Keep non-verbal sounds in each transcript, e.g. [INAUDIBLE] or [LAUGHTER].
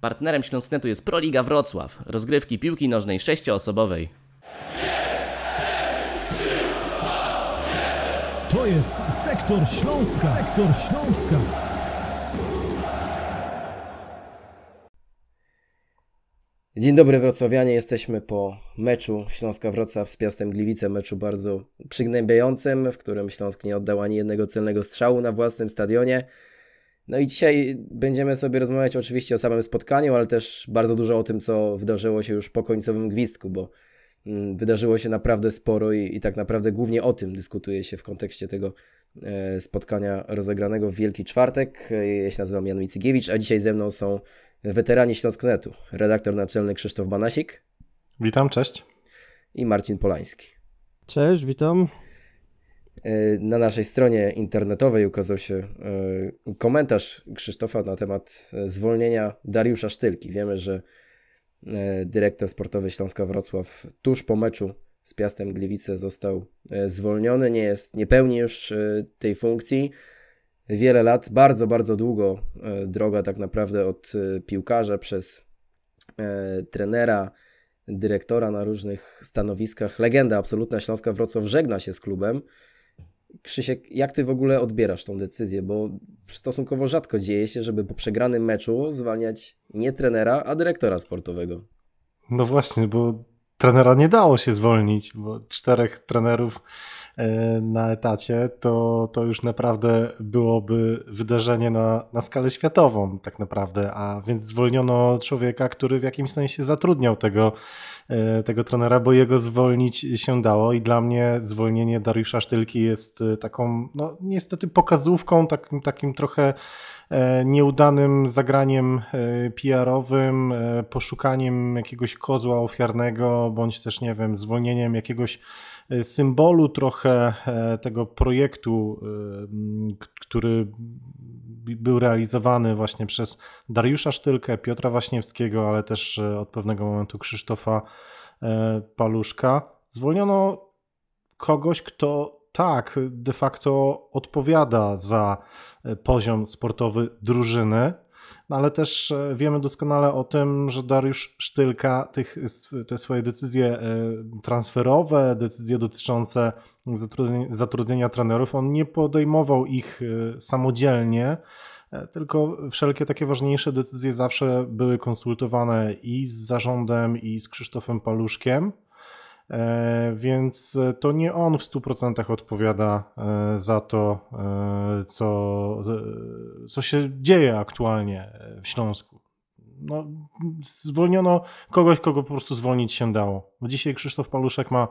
Partnerem Śląsknetu jest Proliga Wrocław, rozgrywki piłki nożnej sześcioosobowej. To jest Sektor Śląska. Sektor Śląska. Dzień dobry Wrocławianie, jesteśmy po meczu Śląska-Wrocław z Piastem Gliwice, meczu bardzo przygnębiającym, w którym Śląsk nie oddał ani jednego celnego strzału na własnym stadionie. No i dzisiaj będziemy sobie rozmawiać oczywiście o samym spotkaniu, ale też bardzo dużo o tym, co wydarzyło się już po końcowym gwizdku, bo mm, wydarzyło się naprawdę sporo i, i tak naprawdę głównie o tym dyskutuje się w kontekście tego e, spotkania rozegranego w Wielki Czwartek. Ja się nazywam Jan Micygiewicz, a dzisiaj ze mną są weterani Śląsknetu, redaktor naczelny Krzysztof Banasik. Witam, cześć. I Marcin Polański. Cześć, witam. E, na naszej stronie internetowej ukazał się e, komentarz Krzysztofa na temat e, zwolnienia Dariusza Sztylki. Wiemy, że dyrektor sportowy Śląska Wrocław tuż po meczu z Piastem Gliwice został zwolniony, nie, jest, nie pełni już tej funkcji. Wiele lat, bardzo, bardzo długo droga tak naprawdę od piłkarza przez trenera, dyrektora na różnych stanowiskach. Legenda absolutna Śląska Wrocław żegna się z klubem. Krzysiek, jak ty w ogóle odbierasz tą decyzję? Bo stosunkowo rzadko dzieje się, żeby po przegranym meczu zwalniać nie trenera, a dyrektora sportowego. No właśnie, bo trenera nie dało się zwolnić, bo czterech trenerów E, na etacie, to, to już naprawdę byłoby wydarzenie na, na skalę światową, tak naprawdę. A więc zwolniono człowieka, który w jakimś sensie zatrudniał tego, e, tego trenera, bo jego zwolnić się dało. I dla mnie zwolnienie Dariusza Sztylki jest e, taką, no niestety, pokazówką, takim, takim trochę nieudanym zagraniem PR-owym, poszukaniem jakiegoś kozła ofiarnego, bądź też, nie wiem, zwolnieniem jakiegoś symbolu, trochę e, tego projektu, e, który był realizowany właśnie przez Dariusza Sztylkę, Piotra Waśniewskiego, ale też e, od pewnego momentu Krzysztofa Paluszka. Zwolniono kogoś, kto tak de facto odpowiada za poziom sportowy drużyny, no ale też e, wiemy doskonale o tym, że Dariusz Sztylka tych, te swoje decyzje e, transferowe, decyzje dotyczące zatrudnienia, zatrudnienia trenerów, on nie podejmował ich e, samodzielnie tylko wszelkie takie ważniejsze decyzje zawsze były konsultowane i z zarządem, i z Krzysztofem Paluszkiem. E, więc e, to nie on w 100% odpowiada e, za to, co, co się dzieje aktualnie w Śląsku. No, zwolniono kogoś, kogo po prostu zwolnić się dało. Dzisiaj Krzysztof Paluszek ma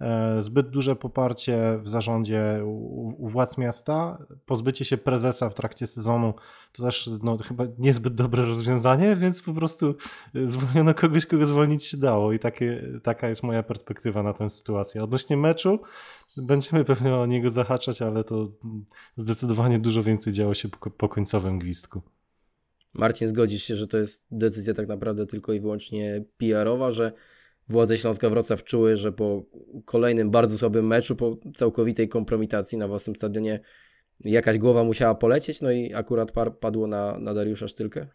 E, zbyt duże poparcie w zarządzie u, władz miasta, pozbycie się prezesa w trakcie sezonu to też no, chyba niezbyt dobre rozwiązanie, [LAUGHS] więc po prostu e, zwolniono kogoś, kogo zwolnić się dało i takie, taka jest moja perspektywa na tę sytuację. Odnośnie meczu, będziemy pewnie o niego zahaczać, ale to zdecydowanie dużo więcej działo się po, po końcowym gwizdku. Marcin, zgodzisz się, że to jest decyzja tak naprawdę tylko i wyłącznie PR-owa, że władze Śląska Wrocław czuły, że po kolejnym bardzo słabym meczu, po całkowitej kompromitacji na własnym stadionie jakaś głowa musiała polecieć, no i akurat par padło na, na Dariusza Sztylkę?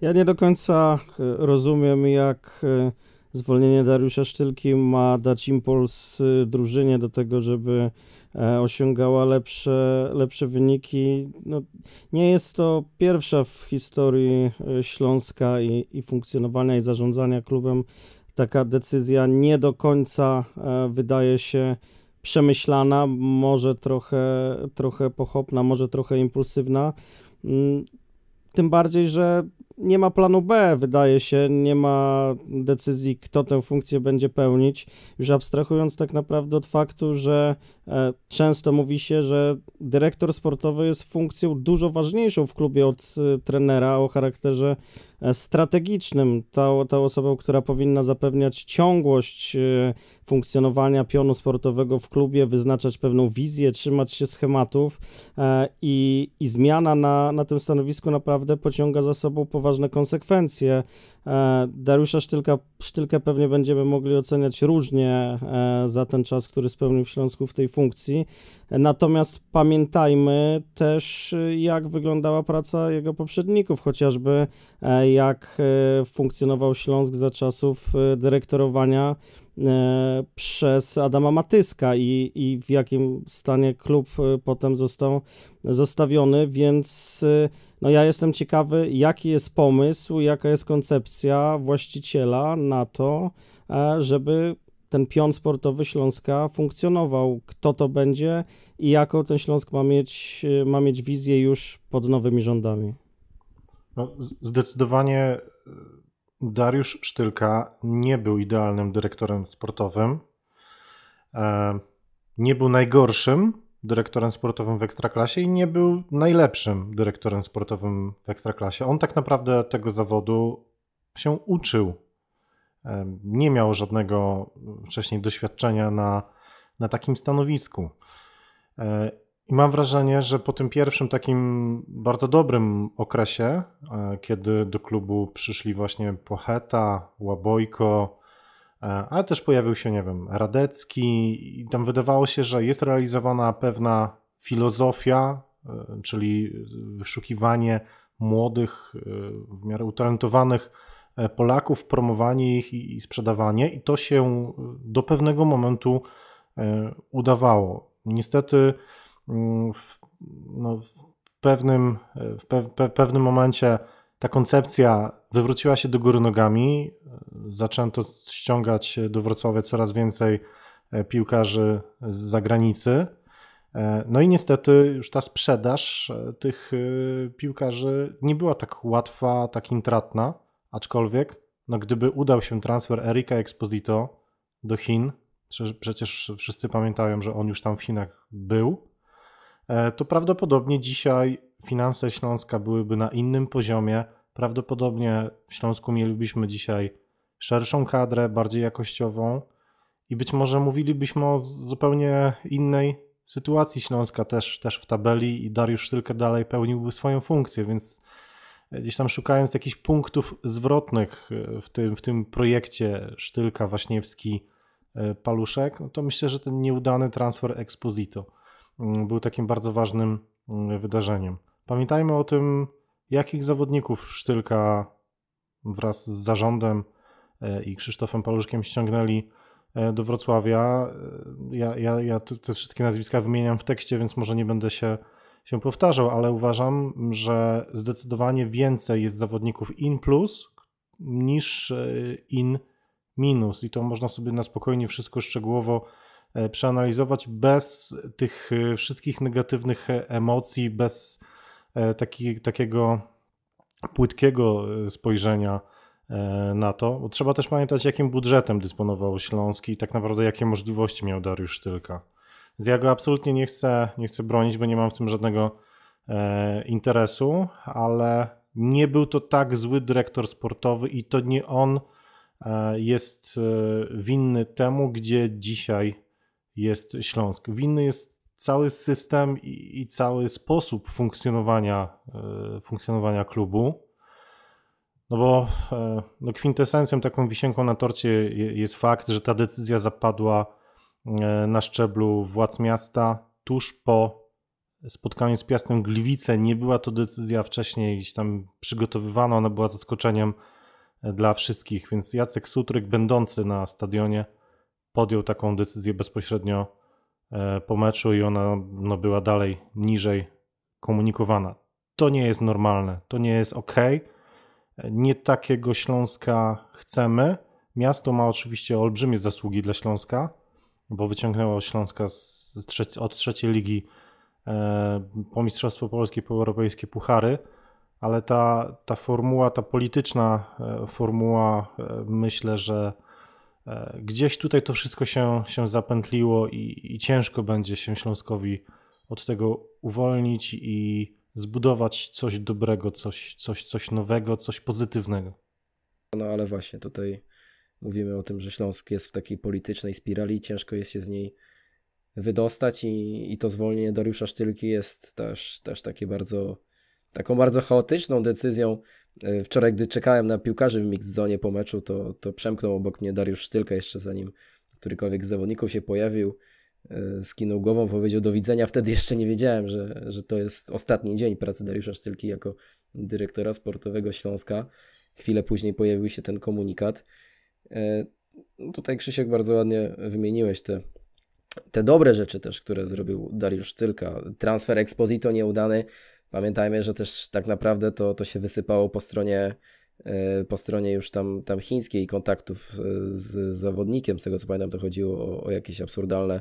Ja nie do końca e, rozumiem, jak e, zwolnienie Dariusza Sztylki ma dać impuls e, drużynie do tego, żeby osiągała lepsze, lepsze wyniki. No, nie jest to pierwsza w historii Śląska i, i funkcjonowania i zarządzania klubem taka decyzja nie do końca e, wydaje się przemyślana, może trochę, trochę pochopna, może trochę impulsywna. Mm, tym bardziej, że nie ma planu B, wydaje się, nie ma decyzji, kto tę funkcję będzie pełnić. Już abstrahując tak naprawdę od faktu, że e, często mówi się, że dyrektor sportowy jest funkcją dużo ważniejszą w klubie od e, trenera o charakterze E, strategicznym, tą, tą osobą, która powinna zapewniać ciągłość e, funkcjonowania pionu sportowego w klubie, wyznaczać pewną wizję, trzymać się schematów e, i, i zmiana na, na tym stanowisku naprawdę pociąga za sobą poważne konsekwencje E, Dariusza Sztylka, Sztylkę pewnie będziemy mogli oceniać różnie e, za ten czas, który spełnił w Śląsku w tej funkcji. E, natomiast pamiętajmy też, jak wyglądała praca jego poprzedników, chociażby jak funkcjonował Śląsk za czasów dyrektorowania przez Adama Matyska i, i w jakim stanie klub potem został zostawiony, więc no ja jestem ciekawy, jaki jest pomysł, jaka jest koncepcja właściciela na to, e, żeby ten pion sportowy Śląska funkcjonował. Kto to będzie i jaką ten Śląsk ma mieć, ma mieć wizję już pod nowymi rządami? No, zdecydowanie e, Dariusz Sztylka nie był idealnym dyrektorem sportowym. E, nie był najgorszym, dyrektorem sportowym w Ekstraklasie i nie był najlepszym dyrektorem sportowym w Ekstraklasie. On tak naprawdę tego zawodu się uczył. Nie miał żadnego wcześniej doświadczenia na, na takim stanowisku. E, I mam wrażenie, że po tym pierwszym takim bardzo dobrym okresie, e, kiedy do klubu przyszli właśnie Pocheta, Łabojko, E, ale też pojawił się, nie wiem, Radecki i tam wydawało się, że jest realizowana pewna filozofia, e, czyli wyszukiwanie młodych, e, w miarę utalentowanych Polaków, promowanie ich i sprzedawanie i to się do pewnego momentu udawało. Niestety mm, w, no, w pewnym, w pe, pewnym momencie ta koncepcja wywróciła się do góry nogami. Zaczęto ściągać do Wrocławia coraz więcej e, piłkarzy z zagranicy. E, no i niestety już ta sprzedaż e, tych piłkarzy nie była tak łatwa, tak intratna, aczkolwiek no gdyby udał się transfer Erika Exposito do Chin, przecież wszyscy pamiętają, że on już tam w Chinach był, E, to prawdopodobnie dzisiaj finanse Śląska byłyby na innym poziomie. Prawdopodobnie w Śląsku mielibyśmy dzisiaj szerszą kadrę, bardziej jakościową i być może mówilibyśmy o zupełnie innej sytuacji Śląska też, też w tabeli i Dariusz tylko dalej pełniłby swoją funkcję, więc e, gdzieś tam szukając jakichś punktów zwrotnych e, w tym, w tym projekcie Sztylka, Waśniewski, Paluszek, no to myślę, że ten nieudany transfer Exposito Mm, był takim bardzo ważnym mm, wydarzeniem. Pamiętajmy o tym, jakich zawodników Sztylka wraz z zarządem e, i Krzysztofem Paluszkiem ściągnęli e, do Wrocławia. E, ja, ja, ja te wszystkie nazwiska wymieniam w tekście, więc może nie będę się, się powtarzał, ale uważam, że zdecydowanie więcej jest zawodników in plus niż in minus i to można sobie na spokojnie wszystko szczegółowo E, przeanalizować bez tych e, wszystkich negatywnych emocji, bez e, taki, takiego płytkiego spojrzenia na to. Bo trzeba też pamiętać, jakim budżetem dysponował Śląski i tak naprawdę jakie możliwości miał Dariusz tylko. Z ja go absolutnie nie chcę, nie chcę bronić, bo nie mam w tym żadnego interesu, ale nie był to tak zły dyrektor sportowy i to nie on jest winny temu, gdzie dzisiaj jest Śląsk. Winny jest cały system i, i cały sposób funkcjonowania, y, funkcjonowania klubu. No bo y, no kwintesencją, taką wisienką na torcie jest fakt, że ta decyzja zapadła y, na szczeblu władz miasta tuż po spotkaniu z Piastem Gliwice. Nie była to decyzja wcześniej gdzieś tam przygotowywana, ona była zaskoczeniem dla wszystkich, więc Jacek Sutryk będący na stadionie podjął taką decyzję bezpośrednio e, po meczu i ona no, była dalej niżej komunikowana. To nie jest normalne, to nie jest ok. E, nie takiego Śląska chcemy. Miasto ma oczywiście olbrzymie zasługi dla Śląska, bo wyciągnęło Śląska z, z, od trzeciej ligi e, po Mistrzostwo Polskie, po Europejskie Puchary, ale ta, ta formuła, ta polityczna e, formuła, myślę, że E, gdzieś tutaj to wszystko się, się zapętliło i, i ciężko będzie się Śląskowi od tego uwolnić i zbudować coś dobrego, coś, coś, coś nowego, coś pozytywnego. No ale właśnie tutaj mówimy o tym, że Śląsk jest w takiej politycznej spirali, ciężko jest się z niej wydostać i, i to zwolnienie Dariusza Sztylki jest też, też takie bardzo taką bardzo chaotyczną decyzją. E, wczoraj, gdy czekałem na piłkarzy w mixzonie po meczu, to, to przemknął obok mnie Dariusz Sztylka jeszcze zanim którykolwiek z zawodników się pojawił. E, skinął głową, powiedział do widzenia. Wtedy jeszcze nie wiedziałem, że, że to jest ostatni dzień pracy Dariusza Sztylki jako dyrektora sportowego Śląska. Chwilę później pojawił się ten komunikat. E, no tutaj Krzysiek bardzo ładnie wymieniłeś te, te dobre rzeczy też, które zrobił Dariusz Sztylka. Transfer Exposito nieudany, Pamiętajmy, że też tak naprawdę to, to się wysypało po stronie, e, po stronie już tam, tam chińskiej kontaktów e, z zawodnikiem. Z tego co pamiętam, to chodziło o, o jakieś absurdalne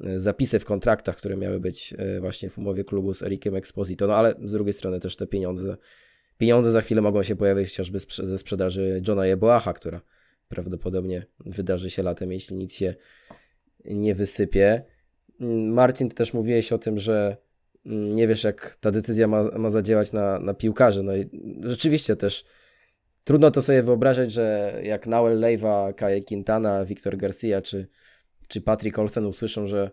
e, zapisy w kontraktach, które miały być właśnie w umowie klubu z Erikiem Exposito. No ale z drugiej strony też te pieniądze. Pieniądze za chwilę mogą się pojawić chociażby ze sprzedaży Johna Jeboacha, która prawdopodobnie wydarzy się latem, jeśli nic się nie wysypie. Marcin, ty też mówiłeś o tym, że nie wiesz, jak ta decyzja ma, ma zadziałać na, na piłkarzy. No i rzeczywiście też trudno to sobie wyobrażać, że jak Nael Lejwa, Kaje Quintana, Wiktor Garcia czy, czy Patrick Olsen usłyszą, że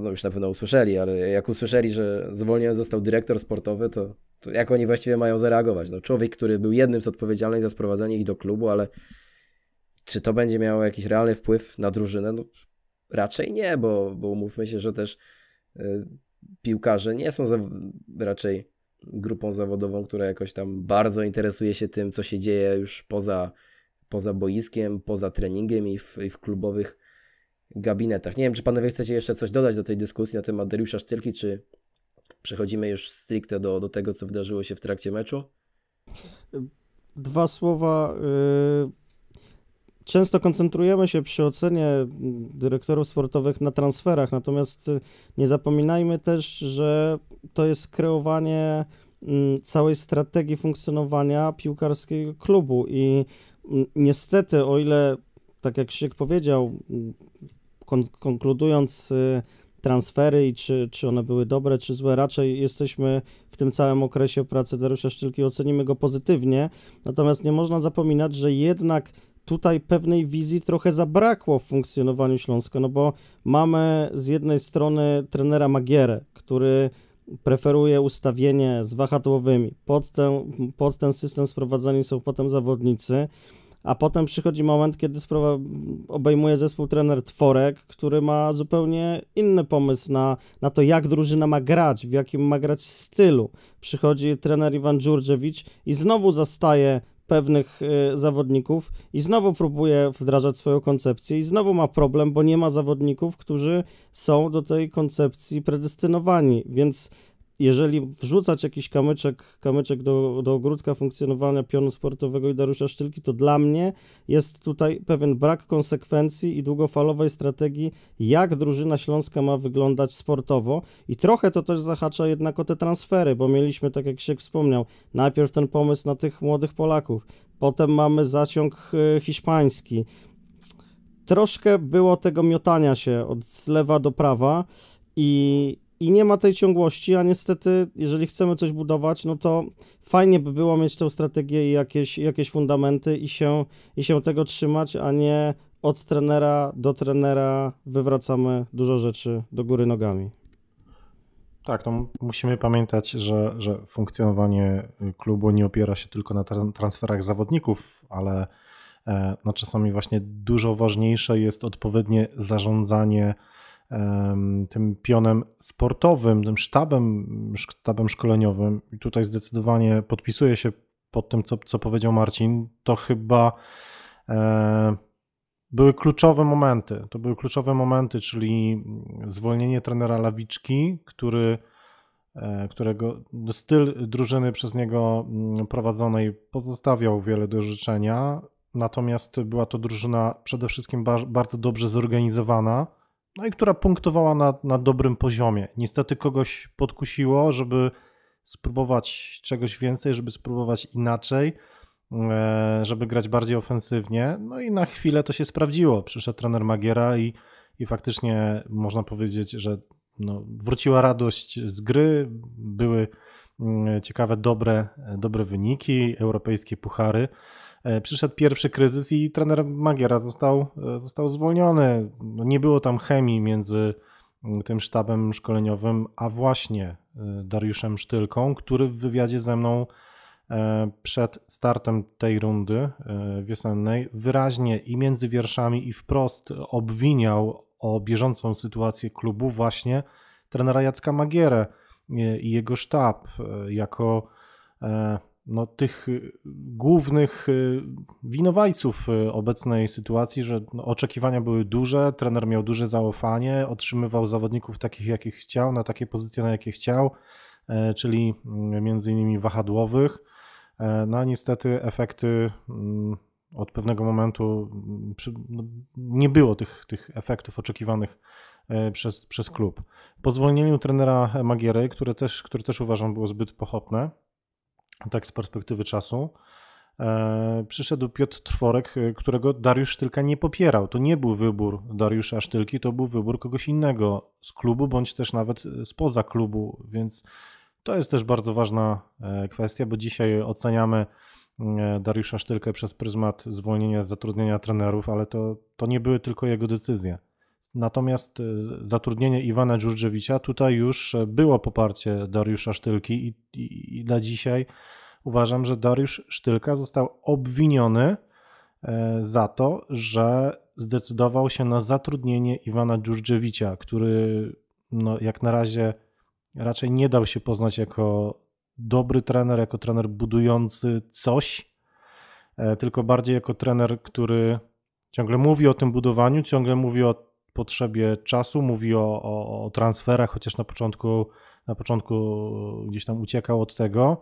no już na pewno usłyszeli, ale jak usłyszeli, że zwolniony został dyrektor sportowy, to, to jak oni właściwie mają zareagować? No, człowiek, który był jednym z odpowiedzialnych za sprowadzenie ich do klubu, ale czy to będzie miało jakiś realny wpływ na drużynę? No, raczej nie, bo, bo umówmy się, że też y, piłkarze nie są raczej grupą zawodową, która jakoś tam bardzo interesuje się tym, co się dzieje już poza, poza boiskiem, poza treningiem i w, i w klubowych gabinetach. Nie wiem, czy panowie chcecie jeszcze coś dodać do tej dyskusji na temat Dariusza Sztylki, czy przechodzimy już stricte do, do tego, co wydarzyło się w trakcie meczu? Dwa słowa. Yy często koncentrujemy się przy ocenie dyrektorów sportowych na transferach, natomiast y, nie zapominajmy też, że to jest kreowanie mm, całej strategii funkcjonowania piłkarskiego klubu i mm, niestety, o ile, tak jak się powiedział, mm, kon konkludując y, transfery i czy, czy one były dobre, czy złe. Raczej jesteśmy w tym całym okresie pracy Dariusza Szczylki, ocenimy go pozytywnie, natomiast nie można zapominać, że jednak tutaj pewnej wizji trochę zabrakło w funkcjonowaniu Śląska, no bo mamy z jednej strony trenera Magierę, który preferuje ustawienie z wahadłowymi, pod ten, pod ten system sprowadzani są potem zawodnicy, a potem przychodzi moment, kiedy sprawa obejmuje zespół trener Tworek, który ma zupełnie inny pomysł na, na to, jak drużyna ma grać, w jakim ma grać stylu. Przychodzi trener Iwan Dżurdżewicz i znowu zastaje pewnych y, zawodników i znowu próbuje wdrażać swoją koncepcję i znowu ma problem, bo nie ma zawodników, którzy są do tej koncepcji predestynowani, więc jeżeli wrzucać jakiś kamyczek, kamyczek do, do ogródka funkcjonowania pionu sportowego i Dariusza Szczylki, to dla mnie jest tutaj pewien brak konsekwencji i długofalowej strategii, jak drużyna śląska ma wyglądać sportowo. I trochę to też zahacza jednak o te transfery, bo mieliśmy, tak jak się wspomniał, najpierw ten pomysł na tych młodych Polaków, potem mamy zaciąg y, hiszpański. Troszkę było tego miotania się od lewa do prawa i i nie ma tej ciągłości, a niestety, jeżeli chcemy coś budować, no to fajnie by było mieć tę strategię i jakieś, jakieś fundamenty i się, i się tego trzymać, a nie od trenera do trenera wywracamy dużo rzeczy do góry nogami. Tak, to no musimy pamiętać, że, że funkcjonowanie y, klubu nie opiera się tylko na transferach zawodników, ale e, no, czasami właśnie dużo ważniejsze jest odpowiednie zarządzanie tym pionem sportowym, tym sztabem, sztabem szkoleniowym, i tutaj zdecydowanie podpisuję się pod tym, co, co powiedział Marcin, to chyba e, były kluczowe momenty. To były kluczowe momenty, czyli zwolnienie trenera Lawiczki, który, e, którego styl drużyny przez niego mm, prowadzonej pozostawiał wiele do życzenia. Natomiast była to drużyna przede wszystkim bar bardzo dobrze zorganizowana no i która punktowała na, na dobrym poziomie. Niestety kogoś podkusiło, żeby spróbować czegoś więcej, żeby spróbować inaczej, e, żeby grać bardziej ofensywnie. No i na chwilę to się sprawdziło. Przyszedł trener Magiera i, i faktycznie można powiedzieć, że no, wróciła radość z gry, były mm, ciekawe, dobre, dobre wyniki, europejskie puchary. E, przyszedł pierwszy kryzys i trener Magiera został, e, został zwolniony. No, nie było tam chemii między mm, tym sztabem szkoleniowym, a właśnie e, Dariuszem Sztylką, który w wywiadzie ze mną przed startem tej rundy wiosennej wyraźnie i między wierszami i wprost obwiniał o bieżącą sytuację klubu właśnie trenera Jacka Magierę i jego sztab jako no, tych y, głównych y, winowajców y, obecnej sytuacji, że no, oczekiwania były duże, trener miał duże zaufanie, otrzymywał zawodników takich, jakich chciał, na takie pozycje, na jakie chciał, e, czyli mm, między innymi wahadłowych. E, no a niestety efekty mm, od pewnego momentu mm, no, nie było tych, tych efektów oczekiwanych e, przez, przez klub. Po zwolnieniu trenera Magiery, które też, które też uważam było zbyt pochopne, tak z perspektywy czasu, e, przyszedł Piotr Tworek, e, którego Dariusz Sztylka nie popierał. To nie był wybór Dariusza Sztylki, to był wybór kogoś innego z klubu, bądź też nawet spoza klubu, więc to jest też bardzo ważna e, kwestia, bo dzisiaj oceniamy Dariusza Sztylkę przez pryzmat zwolnienia z zatrudnienia trenerów, ale to, to nie były tylko jego decyzje. Natomiast y, zatrudnienie Iwana Dżurdżewicza tutaj już e, było poparcie Dariusza Sztylki i, i, i, dla dzisiaj uważam, że Dariusz Sztylka został obwiniony e, za to, że zdecydował się na zatrudnienie Iwana Dżurdżewicza, który no, jak na razie raczej nie dał się poznać jako dobry trener, jako trener budujący coś, e, tylko bardziej jako trener, który ciągle mówi o tym budowaniu, ciągle mówi o potrzebie czasu, mówi o, o, o transferach, chociaż na początku, na początku gdzieś tam uciekał od tego.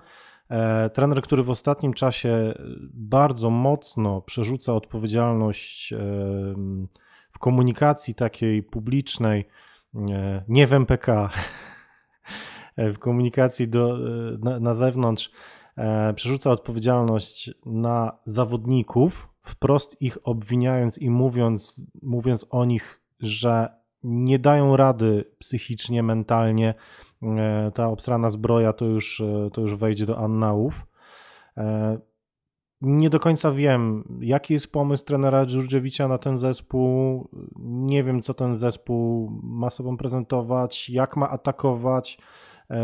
E, trener, który w ostatnim czasie bardzo mocno przerzuca odpowiedzialność e, w komunikacji takiej publicznej, e, nie w MPK, [LAUGHS] w komunikacji do, na, na zewnątrz, przerzuca odpowiedzialność na zawodników, wprost ich obwiniając i mówiąc, mówiąc o nich że nie dają rady psychicznie, mentalnie. E, ta obsrana zbroja to już, e, to już wejdzie do annałów. E, nie do końca wiem, jaki jest pomysł trenera Dżurdziewicza na ten zespół. Nie wiem, co ten zespół ma sobą prezentować, jak ma atakować.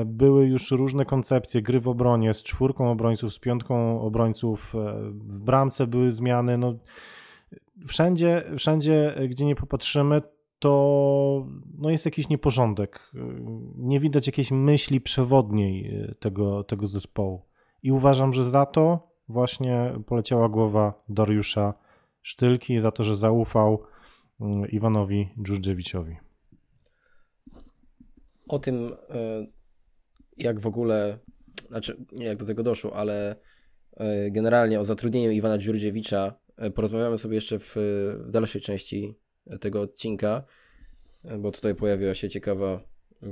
Były już różne koncepcje gry w obronie z czwórką obrońców, z piątką obrońców. W bramce były zmiany. No, wszędzie, wszędzie, e, gdzie nie popatrzymy, to no jest jakiś nieporządek. E, nie widać jakiejś myśli przewodniej e, tego, tego zespołu. I uważam, że za to właśnie poleciała głowa Dariusza Sztylki, za to, że zaufał mm, Iwanowi Dżurdżewiczowi. O tym, jak w ogóle, znaczy jak do tego doszło, ale generalnie o zatrudnieniu Iwana Dziurdziewicza E, porozmawiamy sobie jeszcze w, w dalszej części tego odcinka, e, bo tutaj pojawiła się ciekawa,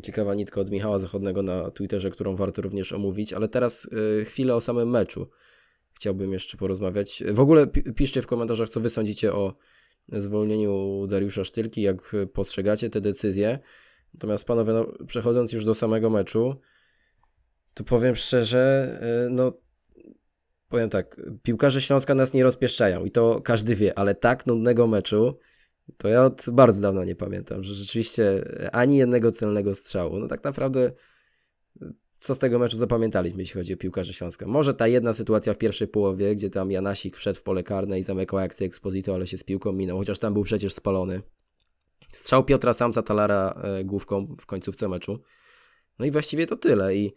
ciekawa nitka od Michała Zachodnego na Twitterze, którą warto również omówić, ale teraz e, chwilę o samym meczu. Chciałbym jeszcze porozmawiać. W ogóle piszcie w komentarzach, co wy sądzicie o zwolnieniu Dariusza Sztylki, jak postrzegacie te decyzje. Natomiast panowie, no, przechodząc już do samego meczu, to powiem szczerze, no powiem tak, piłkarze Śląska nas nie rozpieszczają i to każdy wie, ale tak nudnego meczu to ja od bardzo dawna nie pamiętam, że rzeczywiście ani jednego celnego strzału. No tak naprawdę co z tego meczu zapamiętaliśmy, jeśli chodzi o piłkarze Śląska. Może ta jedna sytuacja w pierwszej połowie, gdzie tam Janasik wszedł w pole karne i zamykał akcję Exposito, ale się z piłką minął, chociaż tam był przecież spalony. Strzał Piotra Samca Talara e, główką w końcówce meczu. No i właściwie to tyle. I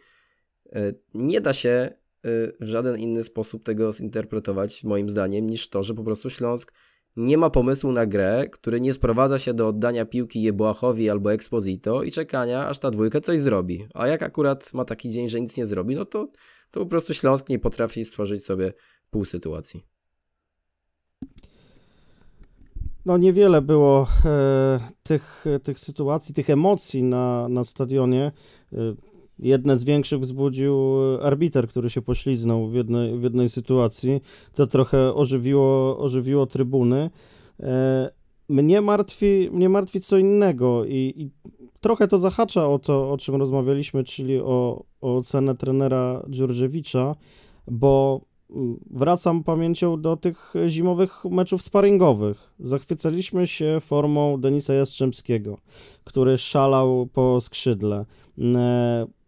e, nie da się Y, w żaden inny sposób tego zinterpretować, moim zdaniem, niż to, że po prostu Śląsk nie ma pomysłu na grę, który nie sprowadza się do oddania piłki Jeboachowi albo Exposito i czekania, aż ta dwójka coś zrobi. A jak akurat ma taki dzień, że nic nie zrobi, no to, to po prostu Śląsk nie potrafi stworzyć sobie pół sytuacji. No niewiele było e, tych, tych sytuacji, tych emocji na, na stadionie. E, Jedne z większych wzbudził e, arbiter, który się pośliznął w jednej, w jednej sytuacji. To trochę ożywiło, ożywiło trybuny. E, mnie martwi, mnie martwi co innego i, i trochę to zahacza o to, o czym rozmawialiśmy, czyli o, o ocenę trenera Dżurżewicza, bo mm, wracam pamięcią do tych zimowych meczów sparingowych. Zachwycaliśmy się formą Denisa Jastrzębskiego, który szalał po skrzydle. E,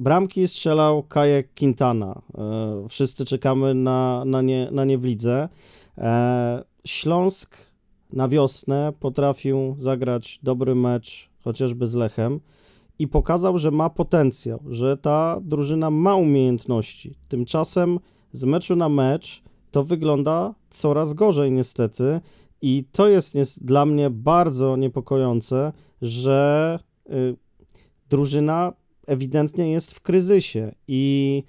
Bramki strzelał Kajek Quintana. E, wszyscy czekamy na, na, nie, na nie w lidze. E, Śląsk na wiosnę potrafił zagrać dobry mecz chociażby z Lechem i pokazał, że ma potencjał, że ta drużyna ma umiejętności. Tymczasem z meczu na mecz to wygląda coraz gorzej niestety i to jest dla mnie bardzo niepokojące, że y, drużyna ewidentnie jest w kryzysie i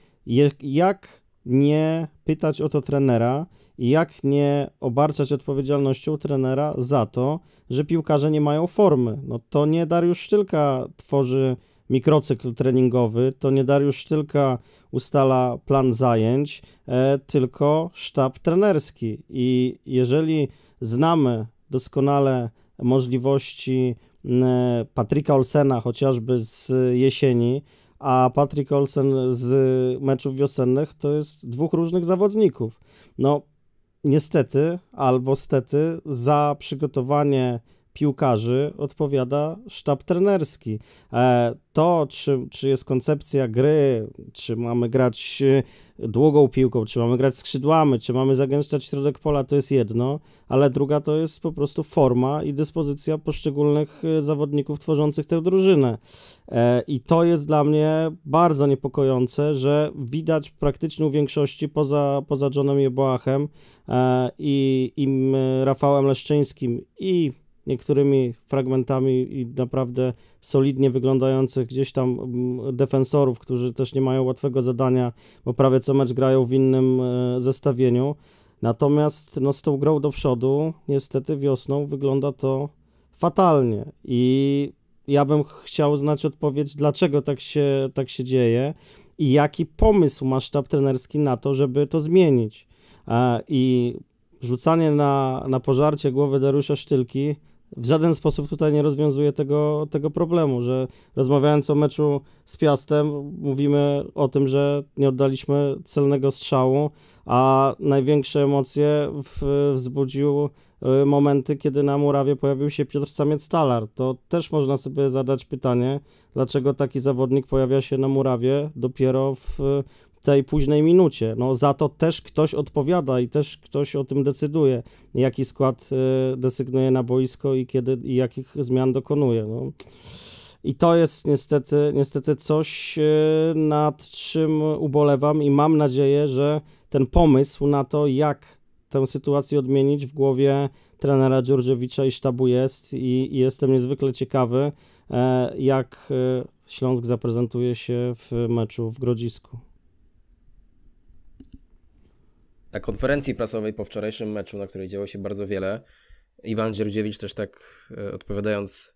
jak nie pytać o to trenera i jak nie obarczać odpowiedzialnością trenera za to, że piłkarze nie mają formy. No to nie Dariusz Sztylka tworzy mikrocykl treningowy, to nie Dariusz Sztylka ustala plan zajęć, e, tylko sztab trenerski. I jeżeli znamy doskonale możliwości Patryka Olsena chociażby z jesieni, a Patrick Olsen z meczów wiosennych to jest dwóch różnych zawodników. No, niestety albo stety za przygotowanie piłkarzy odpowiada sztab trenerski. E, to, czy, czy jest koncepcja gry, czy mamy grać e, długą piłką, czy mamy grać skrzydłami, czy mamy zagęszczać środek pola, to jest jedno, ale druga to jest po prostu forma i dyspozycja poszczególnych e, zawodników tworzących tę drużynę. I to jest dla mnie bardzo niepokojące, że widać praktycznie u większości poza, poza Johnem Jeboachem i, i Rafałem Leszczyńskim i niektórymi fragmentami i naprawdę solidnie wyglądających gdzieś tam mm, defensorów, którzy też nie mają łatwego zadania, bo prawie co mecz grają w innym e, zestawieniu. Natomiast no, z tą grą do przodu, niestety wiosną wygląda to fatalnie i ja bym chciał znać odpowiedź, dlaczego tak się, tak się dzieje i jaki pomysł ma sztab trenerski na to, żeby to zmienić. E, I rzucanie na, na pożarcie głowy Dariusza Sztylki w żaden sposób tutaj nie rozwiązuje tego, tego problemu, że rozmawiając o meczu z Piastem, mówimy o tym, że nie oddaliśmy celnego strzału, a największe emocje w, wzbudził y, momenty, kiedy na murawie pojawił się Piotr Samiec-Talar. To też można sobie zadać pytanie, dlaczego taki zawodnik pojawia się na murawie dopiero w tej późnej minucie. No za to też ktoś odpowiada i też ktoś o tym decyduje, jaki skład e, desygnuje na boisko i kiedy i jakich zmian dokonuje. No. I to jest niestety, niestety coś, e, nad czym ubolewam i mam nadzieję, że ten pomysł na to, jak tę sytuację odmienić w głowie trenera Dżurdziewicza i sztabu jest i, i jestem niezwykle ciekawy, e, jak Śląsk zaprezentuje się w meczu w Grodzisku na konferencji prasowej po wczorajszym meczu, na której działo się bardzo wiele, Iwan Dzierdziewicz też tak e, odpowiadając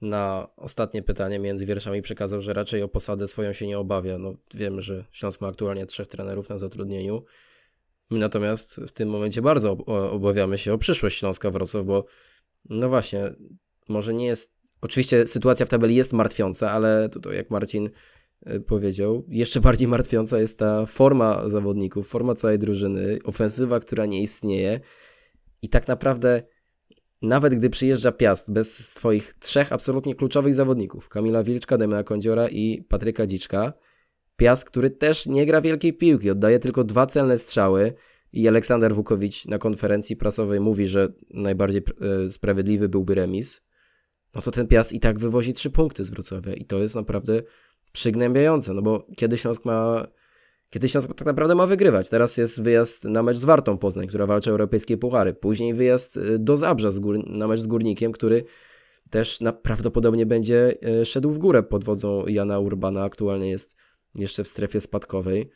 na ostatnie pytanie między wierszami przekazał, że raczej o posadę swoją się nie obawia. No wiemy, że Śląsk ma aktualnie trzech trenerów na zatrudnieniu. My natomiast w tym momencie bardzo obawiamy się o przyszłość Śląska Wrocław, bo no właśnie, może nie jest. Oczywiście sytuacja w tabeli jest martwiąca, ale tutaj jak Marcin E, powiedział. Jeszcze bardziej martwiąca jest ta forma zawodników, forma całej drużyny, ofensywa, która nie istnieje. I tak naprawdę, nawet gdy przyjeżdża Piast bez swoich trzech absolutnie kluczowych zawodników, Kamila Wilczka, Damiana Kondziora i Patryka Dziczka, Piast, który też nie gra wielkiej piłki, oddaje tylko dwa celne strzały i Aleksander Wukowicz na konferencji prasowej mówi, że najbardziej e, sprawiedliwy byłby remis, no to ten Piast i tak wywozi trzy punkty z Wrocławia i to jest naprawdę przygnębiające, no bo kiedy Śląsk ma kiedy Śląsk tak naprawdę ma wygrywać. Teraz jest wyjazd na mecz z Wartą Poznań, która walczy o europejskie puchary. Później wyjazd y, do Zabrza na mecz z Górnikiem, który też na, prawdopodobnie będzie y, szedł w górę pod wodzą Jana Urbana. Aktualnie jest jeszcze w strefie spadkowej.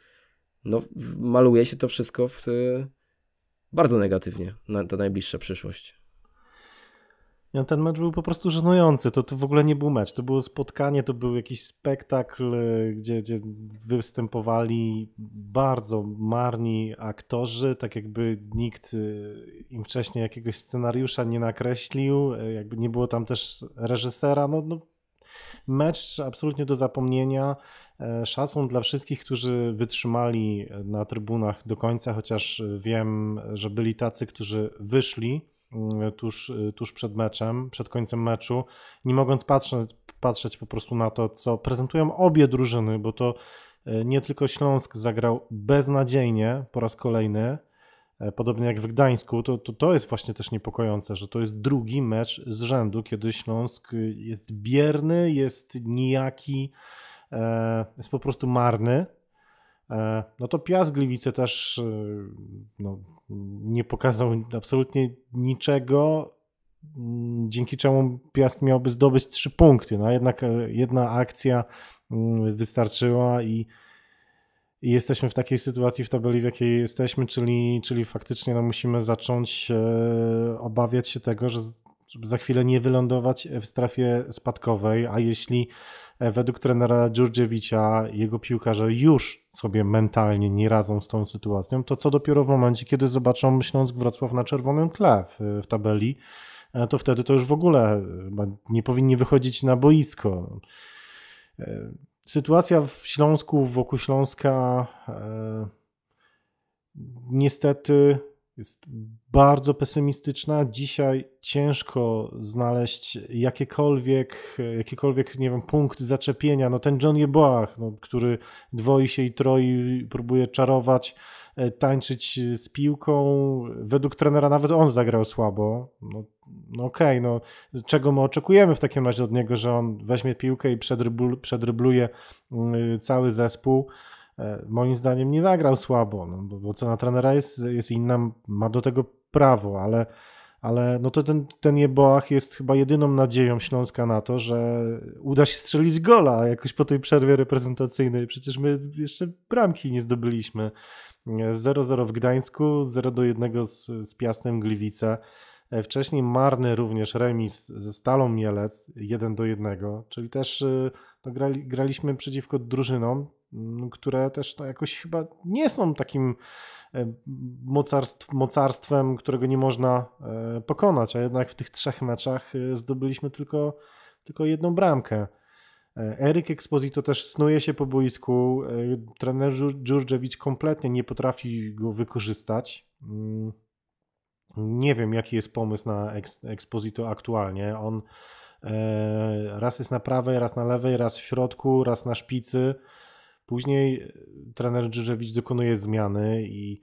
No, maluje się to wszystko w, y, bardzo negatywnie na, na najbliższa przyszłość. No, ten mecz był po prostu żenujący. To, to w ogóle nie był mecz. To było spotkanie, to był jakiś spektakl, e, gdzie, gdzie występowali bardzo marni aktorzy, tak jakby nikt e, im wcześniej jakiegoś scenariusza nie nakreślił, e, jakby nie było tam też reżysera. No, no, mecz absolutnie do zapomnienia. Szacun dla wszystkich, którzy wytrzymali na trybunach do końca, chociaż wiem, że byli tacy, którzy wyszli Mm, tuż, tuż przed meczem, przed końcem meczu, nie mogąc patrzeć, patrzeć po prostu na to, co prezentują obie drużyny, bo to e, nie tylko Śląsk zagrał beznadziejnie po raz kolejny, e, podobnie jak w Gdańsku, to, to, to jest właśnie też niepokojące, że to jest drugi mecz z rzędu, kiedy Śląsk jest bierny, jest nijaki, e, jest po prostu marny. E, no to Piast Gliwice też e, no, nie pokazał absolutnie niczego, mm, dzięki czemu Piast miałby zdobyć trzy punkty. No jednak e, jedna akcja mm, wystarczyła i, i jesteśmy w takiej sytuacji w tabeli, w jakiej jesteśmy, czyli, czyli faktycznie no, musimy zacząć obawiać się tego, że żeby za chwilę nie wylądować e, w strefie spadkowej, a jeśli e, według trenera Dżurdziewicza jego piłkarze już sobie mentalnie nie radzą z tą sytuacją, to co dopiero w momencie, kiedy zobaczą Śląsk Wrocław na czerwonym tle w, w tabeli, e, to wtedy to już w ogóle nie powinni wychodzić na boisko. Sytuacja w Śląsku, wokół Śląska niestety jest bardzo pesymistyczna. Dzisiaj ciężko znaleźć jakiekolwiek, jakiekolwiek nie wiem, punkt zaczepienia. No ten John Jeboach, no, który dwoi się i troi, próbuje czarować, e, tańczyć z piłką. Według trenera nawet on zagrał słabo. No, no okej, okay, no czego my oczekujemy w takim razie od niego, że on weźmie piłkę i przedrybl, przedrybluje mm, cały zespół. E, moim zdaniem nie zagrał słabo, no, bo, bo cena trenera jest, jest inna, ma do tego prawo, ale, ale no to ten, ten Jeboach jest chyba jedyną nadzieją Śląska na to, że uda się strzelić gola jakoś po tej przerwie reprezentacyjnej. Przecież my jeszcze bramki nie zdobyliśmy. 0-0 e, w Gdańsku, 0-1 z, z Piastem Gliwice. E, wcześniej marny również remis ze Stalą Mielec 1 do 1, czyli też no, grali, graliśmy przeciwko drużynom, które też no, jakoś chyba nie są takim e, mocarstw, mocarstwem, którego nie można e, pokonać, a jednak w tych trzech meczach e, zdobyliśmy tylko, tylko jedną bramkę. Eryk Exposito też snuje się po boisku. Trener Dżurdżewicz kompletnie nie potrafi go wykorzystać. Mm, nie wiem, jaki jest pomysł na Exposito aktualnie. On raz jest na prawej, raz na lewej, raz w środku, raz na szpicy. Później e, trener Dżerzewicz dokonuje zmiany i